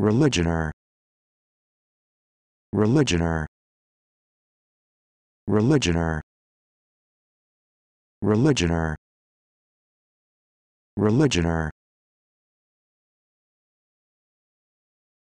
religioner religioner religioner religioner religioner